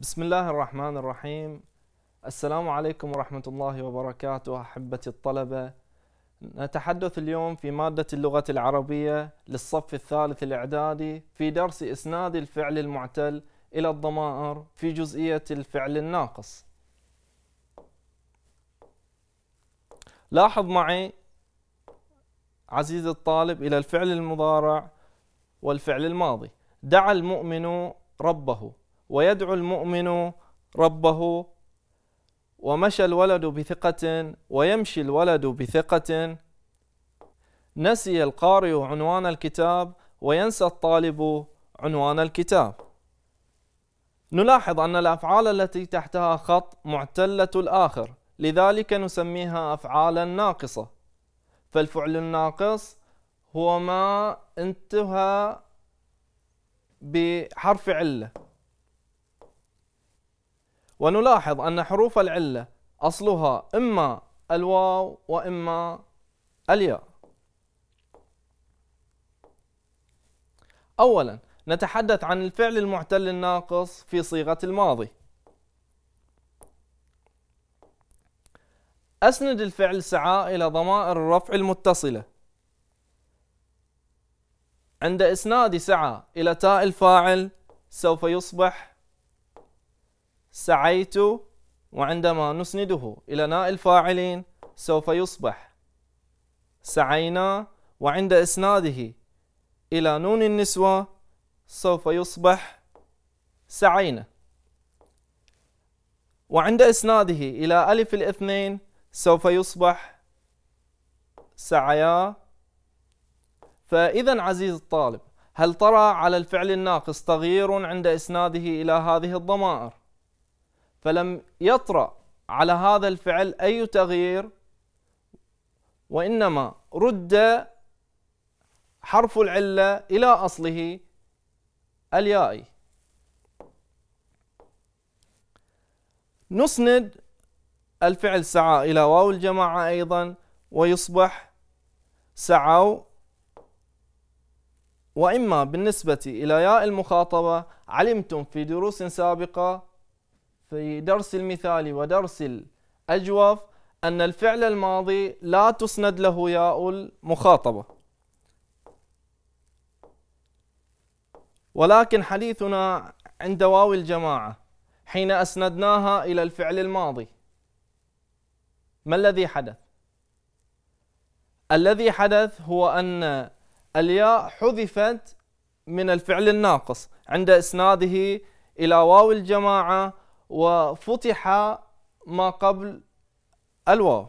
بسم الله الرحمن الرحيم السلام عليكم ورحمة الله وبركاته أحبتي الطلبة نتحدث اليوم في مادة اللغة العربية للصف الثالث الإعدادي في درس إسناد الفعل المعتل إلى الضمائر في جزئية الفعل الناقص لاحظ معي عزيزي الطالب إلى الفعل المضارع والفعل الماضي دعا المؤمن ربه ويدعو المؤمن ربه ومشى الولد بثقة ويمشي الولد بثقة نسي القارئ عنوان الكتاب وينسى الطالب عنوان الكتاب نلاحظ أن الأفعال التي تحتها خط معتلة الآخر لذلك نسميها أفعالا ناقصة فالفعل الناقص هو ما انتهى بحرف عله ونلاحظ أن حروف العلة أصلها إما الواو وإما الياء أولا نتحدث عن الفعل المعتل الناقص في صيغة الماضي أسند الفعل سعى إلى ضمائر الرفع المتصلة عند إسناد سعى إلى تاء الفاعل سوف يصبح سعيت وعندما نسنده إلى ناء الفاعلين سوف يصبح سعينا وعند إسناده إلى نون النسوة سوف يصبح سعينا وعند إسناده إلى ألف الاثنين سوف يصبح سعيا فإذا عزيز الطالب هل ترى على الفعل الناقص تغيير عند إسناده إلى هذه الضمائر فلم يطرأ على هذا الفعل أي تغيير وإنما رد حرف العلة إلى أصله اليائي نسند الفعل سعى إلى واو الجماعة أيضا ويصبح سعوا وإما بالنسبة إلى ياء المخاطبة علمتم في دروس سابقة في درس المثال ودرس الأجوف أن الفعل الماضي لا تسند له ياء المخاطبة ولكن حديثنا عند واو الجماعة حين أسندناها إلى الفعل الماضي ما الذي حدث؟ الذي حدث هو أن الياء حذفت من الفعل الناقص عند إسناده إلى واو الجماعة وفتح ما قبل الواو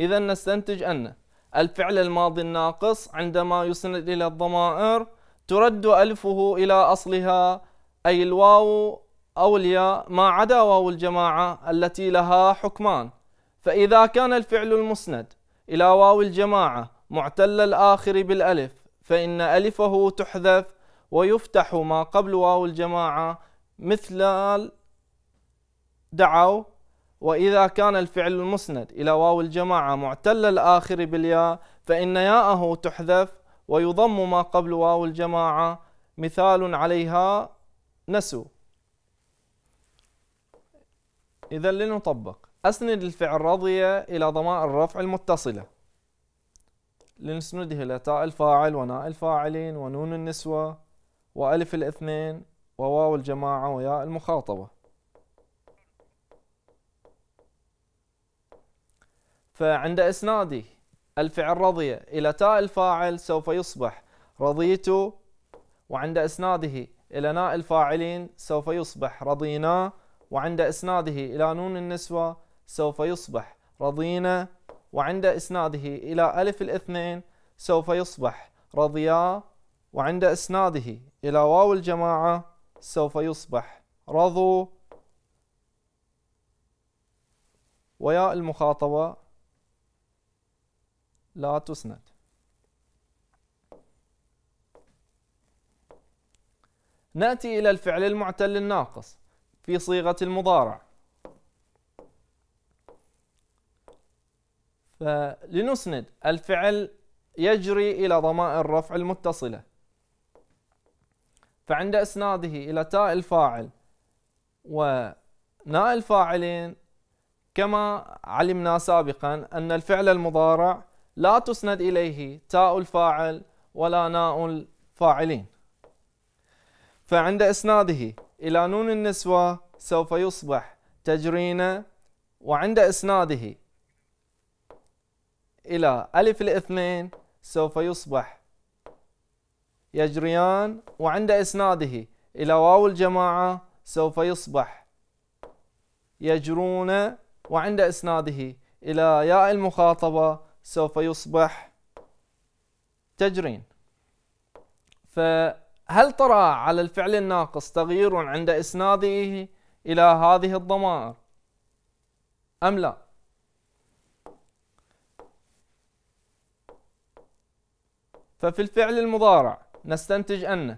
إذا نستنتج أن الفعل الماضي الناقص عندما يسند إلى الضمائر ترد ألفه إلى أصلها أي الواو أو الياء ما عدا واو الجماعة التي لها حكمان فإذا كان الفعل المسند إلى واو الجماعة معتل الآخر بالألف فإن ألفه تحذف ويفتح ما قبل واو الجماعة مثل دعوا وإذا كان الفعل المسند إلى واو الجماعة معتل الآخر بالياء فإن ياءه تحذف ويضم ما قبل واو الجماعة مثال عليها نسوا إذا لنطبق أسند الفعل رضي إلى ضمائر الرفع المتصلة لنسنده إلى تاء الفاعل وناء الفاعلين ونون النسوة وألف الاثنين وواو الجماعة وياء المخاطبة فعند إسنادي الفعل رضي إلى تاء الفاعل سوف يصبح رضيت وعند إسناده إلى ناء الفاعلين سوف يصبح رضينا وعند إسناده إلى نون النسوة سوف يصبح رضينا وعند إسناده إلى ألف الاثنين سوف يصبح رضيا وعند إسناده إلى واو الجماعة سوف يصبح رضوا وياء المخاطبة لا تسند نأتي إلى الفعل المعتل الناقص في صيغة المضارع فلنسند الفعل يجري إلى ضمائر الرفع المتصلة فعند إسناده إلى تاء الفاعل وناء الفاعلين كما علمنا سابقا أن الفعل المضارع لا تسند إليه تاء الفاعل ولا ناء الفاعلين فعند إسناده إلى نون النسوة سوف يصبح تجرين وعند إسناده إلى ألف الاثنين سوف يصبح يجريان وعند إسناده إلى واو الجماعة سوف يصبح يجرون وعند إسناده إلى ياء المخاطبة سوف يصبح تجرين فهل ترى على الفعل الناقص تغيير عند إسناده إلى هذه الضمائر أم لا ففي الفعل المضارع نستنتج أن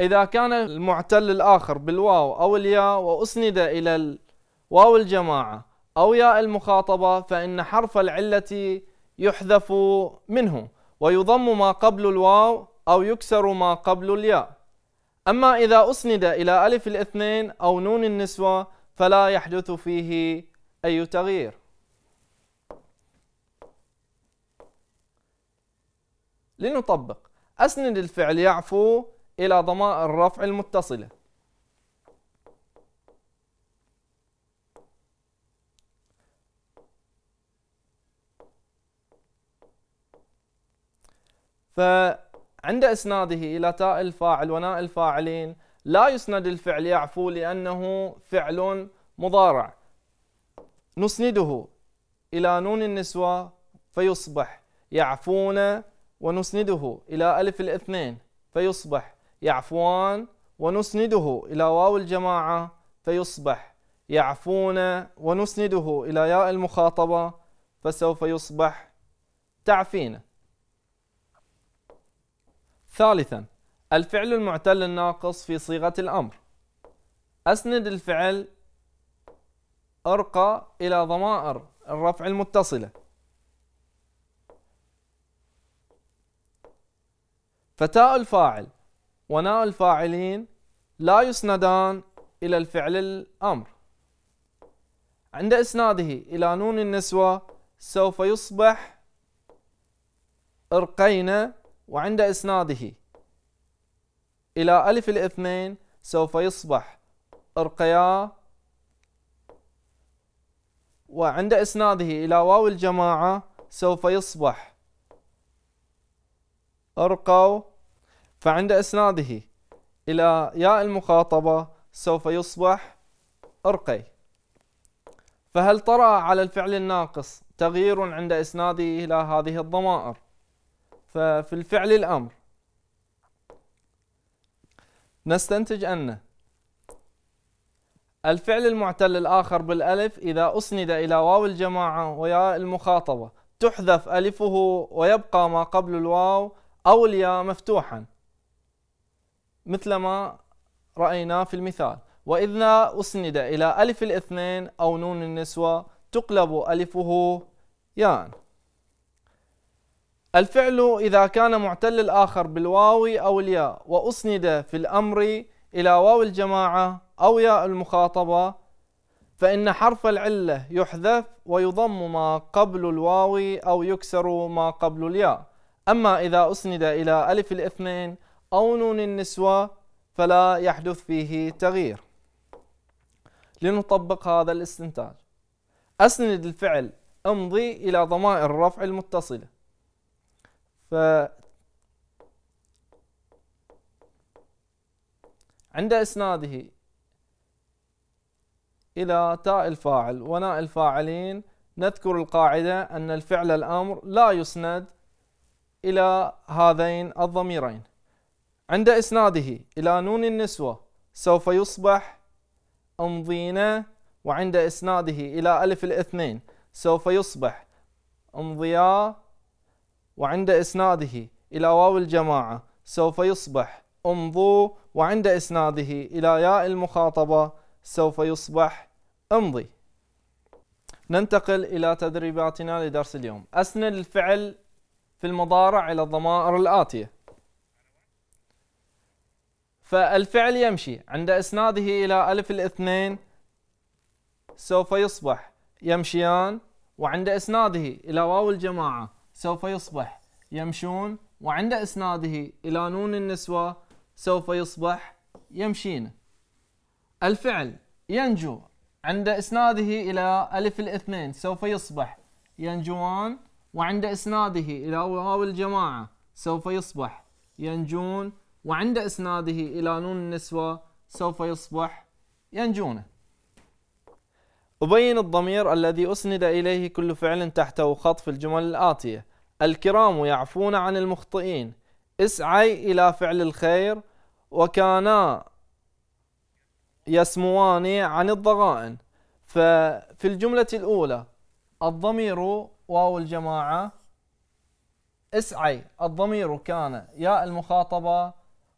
إذا كان المعتل الآخر بالواو أو الياء وأسند إلى واو الجماعة أو ياء المخاطبة فإن حرف العلة يحذف منه ويضم ما قبل الواو أو يكسر ما قبل الياء أما إذا أسند إلى ألف الاثنين أو نون النسوة فلا يحدث فيه أي تغيير لنطبق أسند الفعل يعفو إلى ضمائر الرفع المتصلة فعند إسناده إلى تاء الفاعل وناء الفاعلين لا يسند الفعل يعفو لأنه فعل مضارع نسنده إلى نون النسوة فيصبح يعفون ونسنده إلى ألف الاثنين فيصبح يعفوان ونسنده إلى واو الجماعة فيصبح يعفون ونسنده إلى ياء المخاطبة فسوف يصبح تعفين ثالثا الفعل المعتل الناقص في صيغة الأمر أسند الفعل أرقى إلى ضمائر الرفع المتصلة فتاء الفاعل وناء الفاعلين لا يسندان إلى الفعل الأمر عند إسناده إلى نون النسوة سوف يصبح إرقين وعند إسناده إلى ألف الاثنين سوف يصبح إرقيا وعند إسناده إلى واو الجماعة سوف يصبح أرقوا فعند إسناده إلى ياء المخاطبة سوف يصبح أرقي فهل طرأ على الفعل الناقص تغيير عند إسناده إلى هذه الضمائر ففي الفعل الأمر نستنتج أن الفعل المعتل الآخر بالألف إذا أسند إلى واو الجماعة وياء المخاطبة تحذف ألفه ويبقى ما قبل الواو أو الياء مفتوحا مثل ما رأينا في المثال وإذا أسند إلى ألف الاثنين أو نون النسوة تقلب ألفه ياء الفعل إذا كان معتل الآخر بالواو أو الياء وأسند في الأمر إلى واو الجماعة أو ياء المخاطبة فإن حرف العلة يحذف ويضم ما قبل الواو أو يكسر ما قبل الياء أما إذا أسند إلى ألف الاثنين أو نون النسوة فلا يحدث فيه تغيير لنطبق هذا الاستنتاج أسند الفعل امضي إلى ضمائر الرفع المتصلة ف عند إسناده إلى تاء الفاعل وناء الفاعلين نذكر القاعدة أن الفعل الأمر لا يسند إلى هذين الضميرين عند إسناده إلى نون النسوة سوف يصبح أمضينا وعند إسناده إلى ألف الاثنين سوف يصبح أمضيا وعند إسناده إلى واو الجماعة سوف يصبح أمضو وعند إسناده إلى ياء المخاطبة سوف يصبح أمضي ننتقل إلى تدريباتنا لدرس اليوم أسند الفعل في المضارع إلى الضمائر الآتية فالفعل يمشي عند إسناده إلى ألف الاثنين سوف يصبح يمشيان وعند إسناده إلى واو الجماعة سوف يصبح يمشون وعند إسناده إلى نون النسوة سوف يصبح يمشين الفعل ينجو عند إسناده إلى ألف الاثنين سوف يصبح ينجوان وعند إسناده إلى واو الجماعة سوف يصبح ينجون وعند إسناده إلى نون النسوة سوف يصبح ينجون أبين الضمير الذي أسند إليه كل فعل تحته خط في الجمل الآتية الكرام يعفون عن المخطئين اسعي إلى فعل الخير وكانا يسموان عن الضغائن ففي الجملة الأولى الضمير واو الجماعة اسعي الضمير كان ياء المخاطبة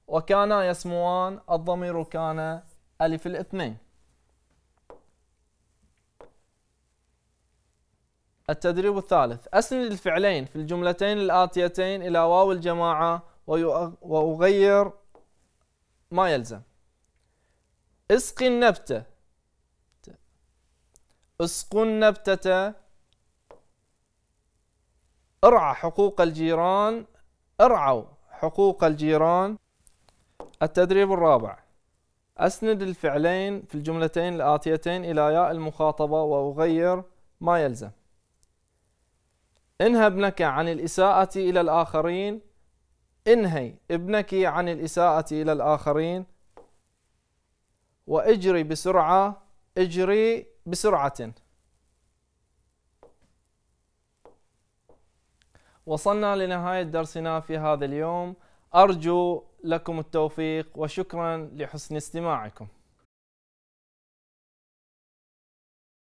وكان يسموان الضمير كان ألف الاثنين التدريب الثالث أسند الفعلين في الجملتين الآتيتين إلى واو الجماعة وأغير ما يلزم اسقي النبتة اسقوا النبتة ارعى حقوق الجيران ارعوا حقوق الجيران التدريب الرابع أسند الفعلين في الجملتين الآتيتين إلى ياء المخاطبة وأغير ما يلزم انهى ابنك عن الإساءة إلى الآخرين انهي ابنك عن الإساءة إلى الآخرين وأجري بسرعة اجري بسرعة وصلنا لنهاية درسنا في هذا اليوم أرجو لكم التوفيق وشكرا لحسن استماعكم